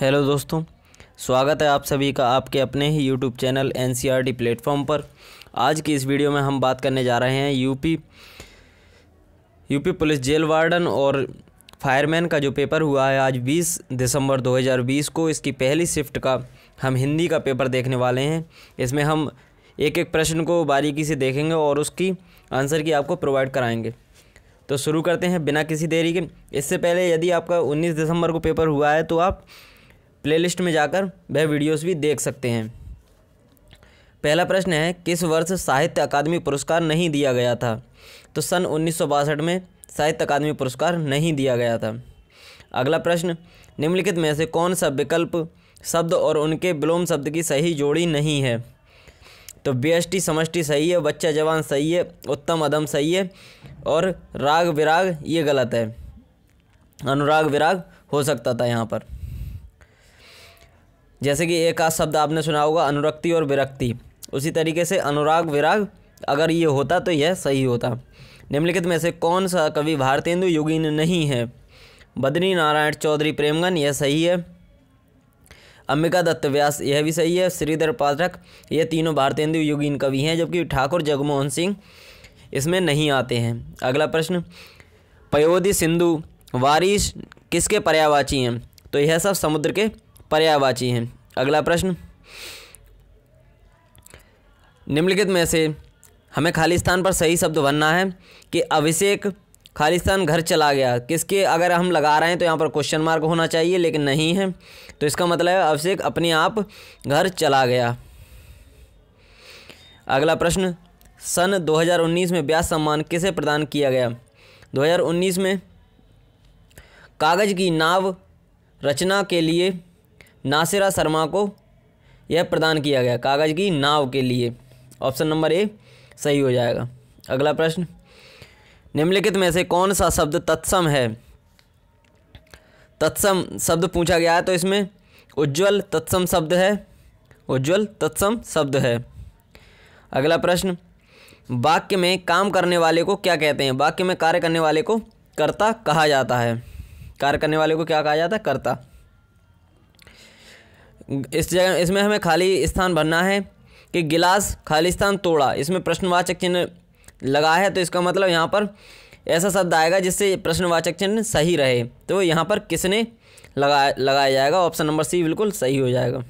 hello दोस्तों स्वागत है आप सभी का आपके अपने ही YouTube channel N C platform पर आज की इस वीडियो में हम बात करने जा रहे हैं UP UP police jail warden और फायरमैन का जो पेपर हुआ है आज 20 दिसंबर 2020 को इसकी पहली शिफ्ट का हम हिंदी का पेपर देखने वाले हैं इसमें हम एक एक प्रश्न को बारीकी से देखेंगे और उसकी आंसर की आपको प्रोवाइड कराएंगे तो शुरू करते हैं बिना किसी देरी के इससे पहले यदि आपका 19 दिसंबर को पेपर हुआ है तो आप प्लेलिस्ट में जाकर वह वीडियोस भी देख सकते हैं पहला प्रश्न है किस वर्ष साहित्य अकादमी पुरस्कार नहीं दिया गया था तो सन उन्नीस में साहित्य अकादमी पुरस्कार नहीं दिया गया था अगला प्रश्न निम्नलिखित में से कौन सा विकल्प शब्द और उनके विलोम शब्द की सही जोड़ी नहीं है तो बी समष्टि सही है बच्चा जवान सही है उत्तम अदम सही है और राग विराग ये गलत है अनुराग विराग हो सकता था यहाँ पर जैसे कि एक आध शब्द आपने सुना होगा अनुरक्ति और विरक्ति उसी तरीके से अनुराग विराग अगर ये होता तो यह सही होता निम्नलिखित में से कौन सा कवि भारतेंदु युगीन नहीं है बद्री नारायण चौधरी प्रेमगन यह सही है अंबिका दत्त व्यास यह भी सही है श्रीधर पाठक ये तीनों भारतेंदु युगीन कवि हैं जबकि ठाकुर जगमोहन सिंह इसमें नहीं आते हैं अगला प्रश्न पयोधि सिंधु वारिश किसके पर्यावाची हैं तो यह सब समुद्र के पर्यावाची हैं अगला प्रश्न निम्नलिखित में से हमें खालिस्तान पर सही शब्द बनना है कि अभिषेक खालिस्तान घर चला गया किसके अगर हम लगा रहे हैं तो यहाँ पर क्वेश्चन मार्क होना चाहिए लेकिन नहीं है तो इसका मतलब है अभिषेक अपने आप घर चला गया अगला प्रश्न सन 2019 में ब्याज सम्मान किसे प्रदान किया गया 2019 में कागज़ की नाव रचना के लिए नासिरा शर्मा को यह प्रदान किया गया कागज़ की नाव के लिए ऑप्शन नंबर ए सही हो जाएगा अगला प्रश्न निम्नलिखित में से कौन सा शब्द तत्सम है तत्सम शब्द पूछा गया है तो इसमें उज्जवल तत्सम शब्द है उज्जवल तत्सम शब्द है अगला प्रश्न वाक्य में काम करने वाले को क्या कहते हैं वाक्य में कार्य करने वाले को कर्ता कहा जाता है कार्य करने वाले को क्या कहा जाता है कर्ता इस जगह इसमें हमें खाली स्थान भरना है कि गिलास खाली स्थान तोड़ा इसमें प्रश्नवाचक चिन्ह लगा है तो इसका मतलब यहाँ पर ऐसा शब्द आएगा जिससे प्रश्नवाचक चिन्ह सही रहे तो यहाँ पर किसने लगा लगाया जाएगा ऑप्शन नंबर सी बिल्कुल सही हो जाएगा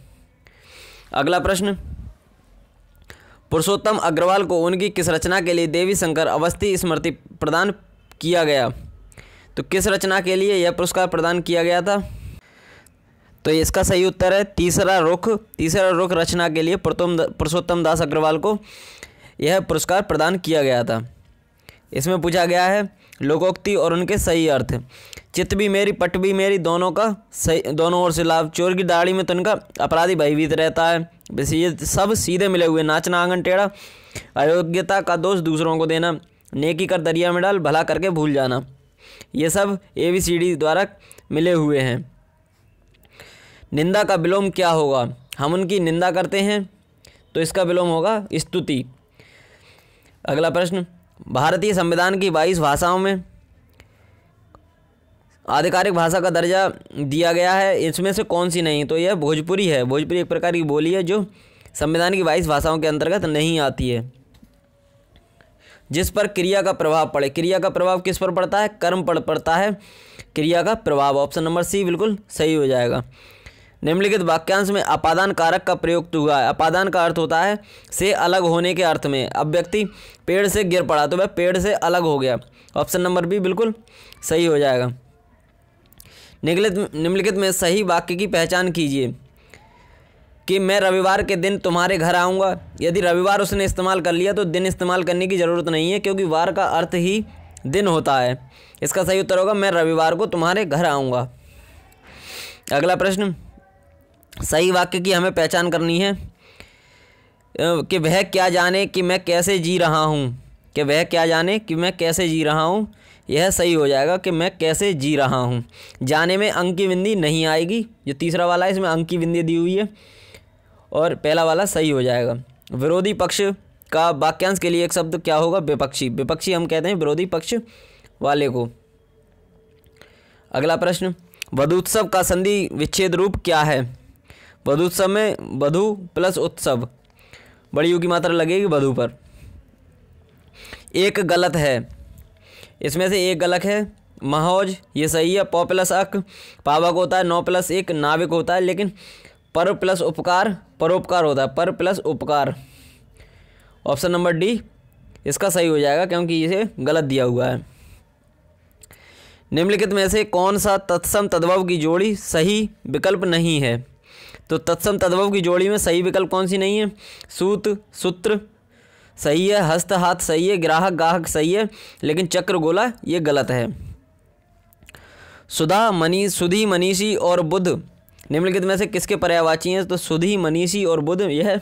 अगला प्रश्न पुरुषोत्तम अग्रवाल को उनकी किस रचना के लिए देवी शंकर अवस्थी स्मृति प्रदान किया गया तो किस रचना के लिए यह पुरस्कार प्रदान किया गया था तो इसका सही उत्तर है तीसरा रुख तीसरा रुख रचना के लिए प्रथम पुरुषोत्तम दास अग्रवाल को यह पुरस्कार प्रदान किया गया था इसमें पूछा गया है लोकोक्ति और उनके सही अर्थ चित भी मेरी पट भी मेरी दोनों का सही दोनों ओर से लाभ चोर की दाढ़ी में तो इनका अपराधी भयभीत रहता है ये सब सीधे मिले हुए नाचना आंगन टेढ़ा अयोग्यता का दोष दूसरों को देना नेकी कर दरिया में डाल भला करके भूल जाना ये सब ए बी सी डी द्वारा मिले हुए हैं निंदा का विलोम क्या होगा हम उनकी निंदा करते हैं तो इसका विलोम होगा स्तुति अगला प्रश्न भारतीय संविधान की बाईस भाषाओं में आधिकारिक भाषा का दर्जा दिया गया है इसमें से कौन सी नहीं तो यह भोजपुरी है भोजपुरी एक प्रकार की बोली है जो संविधान की बाईस भाषाओं के अंतर्गत नहीं आती है जिस पर क्रिया का प्रभाव पड़े क्रिया का प्रभाव किस पर पड़ता है कर्म पर पड़ता है क्रिया का प्रभाव ऑप्शन नंबर सी बिल्कुल सही हो जाएगा निम्नलिखित वाक्यांश में अपादान कारक का प्रयुक्त हुआ है अपादान का अर्थ होता है से अलग होने के अर्थ में अब व्यक्ति पेड़ से गिर पड़ा तो वह पेड़ से अलग हो गया ऑप्शन नंबर बी बिल्कुल सही हो जाएगा निगलित निम्नलिखित में सही वाक्य की पहचान कीजिए कि मैं रविवार के दिन तुम्हारे घर आऊँगा यदि रविवार उसने इस्तेमाल कर लिया तो दिन इस्तेमाल करने की ज़रूरत नहीं है क्योंकि वार का अर्थ ही दिन होता है इसका सही उत्तर होगा मैं रविवार को तुम्हारे घर आऊँगा अगला प्रश्न सही वाक्य की हमें पहचान करनी है कि वह क्या जाने कि मैं कैसे जी रहा हूँ कि वह क्या जाने कि मैं कैसे जी रहा हूँ यह सही हो जाएगा कि मैं कैसे जी रहा हूँ जाने में अंक की बिंदी नहीं आएगी जो तीसरा वाला है इसमें अंक की बिंदी दी हुई है और पहला वाला सही हो जाएगा विरोधी पक्ष का वाक्यांश के लिए एक शब्द क्या होगा विपक्षी विपक्षी हम कहते हैं विरोधी पक्ष वाले को अगला प्रश्न वधोत्सव का संधि विच्छेद रूप क्या है वधुत्सव में वधु प्लस उत्सव बड़ी यू की मात्रा लगेगी वधु पर एक गलत है इसमें से एक गलत है महौज ये सही है पौ प्लस अक पावक होता है नौ प्लस एक नाविक होता है लेकिन पर प्लस उपकार परोपकार होता है पर प्लस उपकार ऑप्शन नंबर डी इसका सही हो जाएगा क्योंकि इसे गलत दिया हुआ है निम्नलिखित में से कौन सा तत्सम तद्भव की जोड़ी सही विकल्प नहीं है तो तत्सम तद्भव की जोड़ी में सही विकल्प कौन सी नहीं है सूत सूत्र सही है हस्त हाथ सही है ग्राहक ग्राहक सही है लेकिन चक्र गोला ये गलत है सुधा मनी सुधी मनीषी और बुद्ध निम्नलिखित में से किसके पर्यावाची हैं तो सुधी मनीषी और बुद्ध यह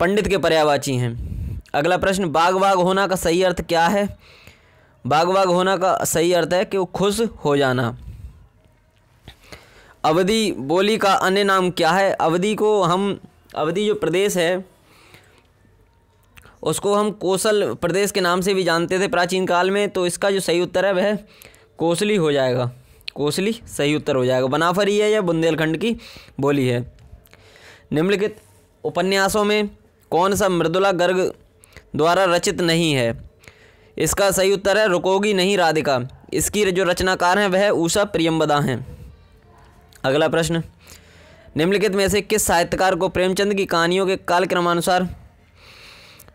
पंडित के पर्यावाची हैं अगला प्रश्न बाग बाग होना का सही अर्थ क्या है बाग बाग होना का सही अर्थ है कि वो खुश हो जाना अवधि बोली का अन्य नाम क्या है अवधि को हम अवधि जो प्रदेश है उसको हम कोसल प्रदेश के नाम से भी जानते थे प्राचीन काल में तो इसका जो सही उत्तर है वह कोसली हो जाएगा कोसली सही उत्तर हो जाएगा बनाफरी है या बुंदेलखंड की बोली है निम्नलिखित उपन्यासों में कौन सा मृदुला गर्ग द्वारा रचित नहीं है इसका सही उत्तर है रुकोगी नहीं राधिका इसकी जो रचनाकार हैं वह ऊषा प्रियम्बदा हैं अगला प्रश्न निम्नलिखित में से किस साहित्यकार को प्रेमचंद की कहानियों के काल क्रमानुसार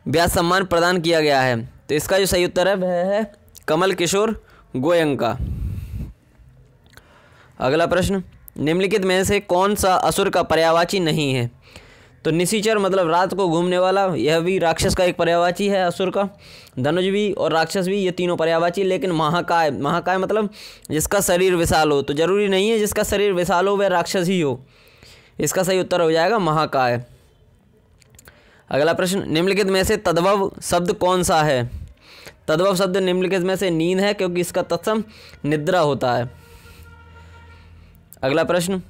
व्यास सम्मान प्रदान किया गया है तो इसका जो सही उत्तर है वह है कमल किशोर गोयंका अगला प्रश्न निम्नलिखित में से कौन सा असुर का पर्यावाची नहीं है तो निशीचर मतलब रात को घूमने वाला यह भी राक्षस का एक पर्यावाची है असुर का धनुज भी और राक्षस भी ये तीनों पर्यावाची लेकिन महाकाय महाकाय मतलब जिसका शरीर विशाल हो तो ज़रूरी नहीं है जिसका शरीर विशाल हो वह राक्षस ही हो इसका सही उत्तर हो जाएगा महाकाय अगला प्रश्न निम्नलिखित में से तद्भव शब्द कौन सा है तद्भव शब्द निम्नलिखित में से नींद है क्योंकि इसका तत्सम निद्रा होता है अगला प्रश्न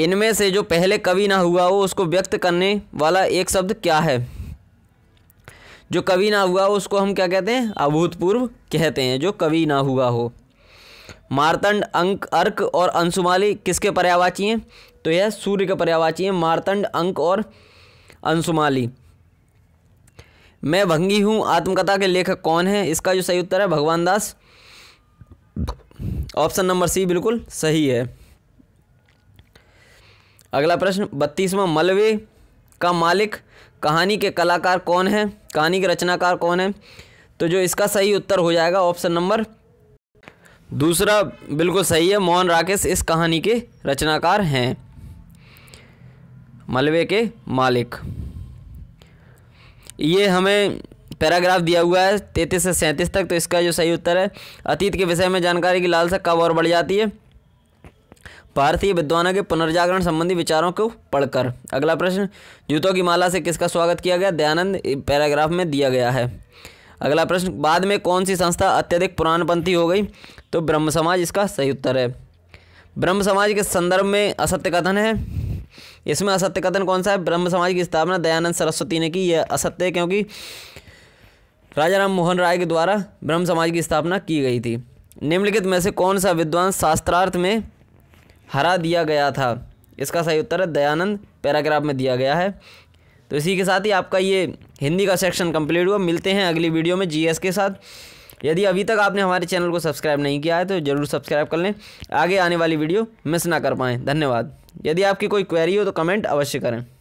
इनमें से जो पहले कवि ना हुआ हो उसको व्यक्त करने वाला एक शब्द क्या है जो कवि ना हुआ हो उसको हम क्या कहते हैं अभूतपूर्व कहते हैं जो कवि ना हुआ हो मारतंड अंक अर्क और अंशुमाली किसके पर्यावाची हैं तो यह सूर्य के पर्यावाची हैं मारतंड अंक और अंशुमाली मैं भंगी हूँ आत्मकथा के लेखक कौन है इसका जो सही उत्तर है भगवान दास ऑप्शन नंबर सी बिल्कुल सही है अगला प्रश्न बत्तीसवा मलबे का मालिक कहानी के कलाकार कौन है कहानी के रचनाकार कौन है तो जो इसका सही उत्तर हो जाएगा ऑप्शन नंबर दूसरा बिल्कुल सही है मोहन राकेश इस कहानी के रचनाकार हैं मलबे के मालिक ये हमें पैराग्राफ दिया हुआ है तैंतीस से सैंतीस तक तो इसका जो सही उत्तर है अतीत के विषय में जानकारी की लालसा कब और बढ़ जाती है भारतीय विद्वानों के पुनर्जागरण संबंधी विचारों को पढ़कर अगला प्रश्न जूतों की माला से किसका स्वागत किया गया दयानंद पैराग्राफ में दिया गया है अगला प्रश्न बाद में कौन सी संस्था अत्यधिक पुराणपंथी हो गई तो ब्रह्म समाज इसका सही उत्तर है ब्रह्म समाज के संदर्भ में असत्य कथन है इसमें असत्य कथन कौन सा है ब्रह्म समाज की स्थापना दयानंद सरस्वती ने की यह असत्य है क्योंकि राजा राम मोहन राय के द्वारा ब्रह्म समाज की स्थापना की गई थी निम्नलिखित में से कौन सा विद्वान शास्त्रार्थ में हरा दिया गया था इसका सही उत्तर है दयानंद पैराग्राफ में दिया गया है तो इसी के साथ ही आपका ये हिंदी का सेक्शन कंप्लीट हुआ मिलते हैं अगली वीडियो में जीएस के साथ यदि अभी तक आपने हमारे चैनल को सब्सक्राइब नहीं किया है तो ज़रूर सब्सक्राइब कर लें आगे आने वाली वीडियो मिस ना कर पाएँ धन्यवाद यदि आपकी कोई क्वेरी हो तो कमेंट अवश्य करें